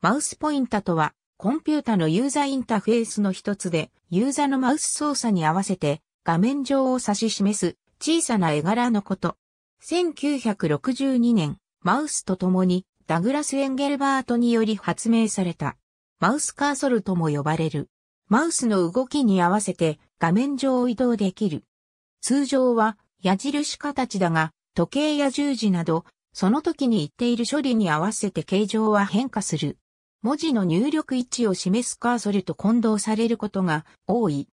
マウスポインタとは、コンピュータのユーザーインターフェースの一つで、ユーザーのマウス操作に合わせて、画面上を指し示す小さな絵柄のこと。1962年、マウスと共に、ダグラス・エンゲルバートにより発明された。マウスカーソルとも呼ばれる。マウスの動きに合わせて画面上を移動できる。通常は矢印形だが、時計や十字など、その時に言っている処理に合わせて形状は変化する。文字の入力位置を示すカーソルと混同されることが多い。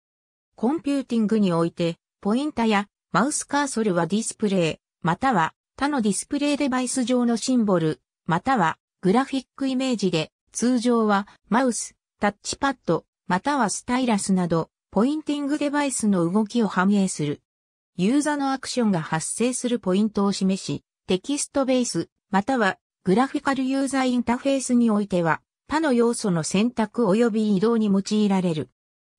コンピューティングにおいて、ポインタやマウスカーソルはディスプレイ、または他のディスプレイデバイス上のシンボル、またはグラフィックイメージで、通常はマウス、タッチパッド、またはスタイラスなど、ポインティングデバイスの動きを反映する。ユーザーのアクションが発生するポイントを示し、テキストベース、またはグラフィカルユーザーインターフェースにおいては、他の要素の選択及び移動に用いられる。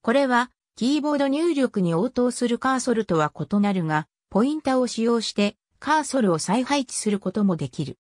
これは、キーボード入力に応答するカーソルとは異なるが、ポインタを使用してカーソルを再配置することもできる。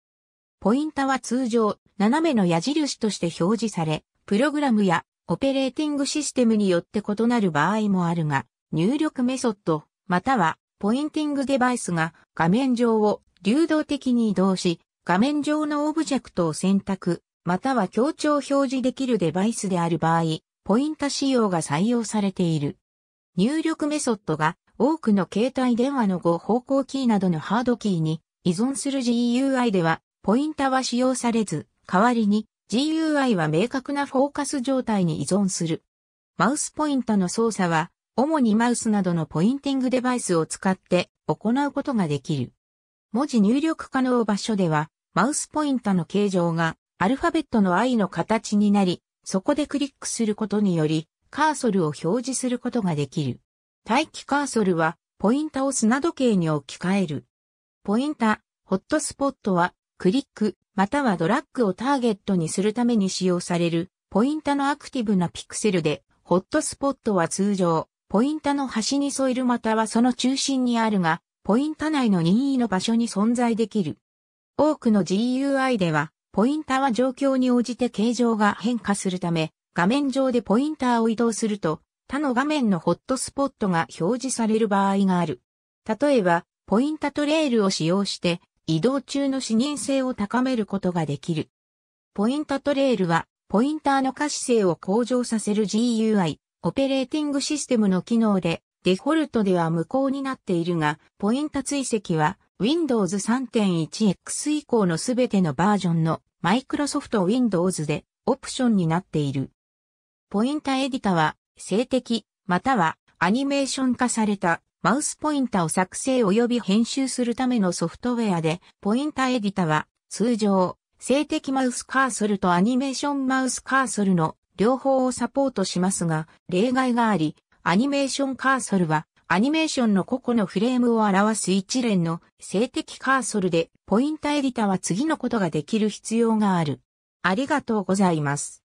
ポインタは通常、斜めの矢印として表示され、プログラムやオペレーティングシステムによって異なる場合もあるが、入力メソッド、またはポインティングデバイスが画面上を流動的に移動し、画面上のオブジェクトを選択、または強調表示できるデバイスである場合、ポインタ仕様が採用されている。入力メソッドが多くの携帯電話の5方向キーなどのハードキーに依存する GUI ではポインタは使用されず、代わりに GUI は明確なフォーカス状態に依存する。マウスポインタの操作は主にマウスなどのポインティングデバイスを使って行うことができる。文字入力可能場所ではマウスポインタの形状がアルファベットの i の形になり、そこでクリックすることにより、カーソルを表示することができる。待機カーソルは、ポインタを砂時計に置き換える。ポインタ、ホットスポットは、クリック、またはドラッグをターゲットにするために使用される、ポインタのアクティブなピクセルで、ホットスポットは通常、ポインタの端に沿えるまたはその中心にあるが、ポインタ内の任意の場所に存在できる。多くの GUI では、ポインタは状況に応じて形状が変化するため、画面上でポインターを移動すると、他の画面のホットスポットが表示される場合がある。例えば、ポインタトレイルを使用して、移動中の視認性を高めることができる。ポインタトレイルは、ポインターの可視性を向上させる GUI、オペレーティングシステムの機能で、デフォルトでは無効になっているが、ポインタ追跡は Windows 3.1X 以降のすべてのバージョンの Microsoft Windows でオプションになっている。ポインタエディタは静的またはアニメーション化されたマウスポインタを作成及び編集するためのソフトウェアでポインタエディタは通常静的マウスカーソルとアニメーションマウスカーソルの両方をサポートしますが例外がありアニメーションカーソルはアニメーションの個々のフレームを表す一連の性的カーソルでポインタエディタは次のことができる必要がある。ありがとうございます。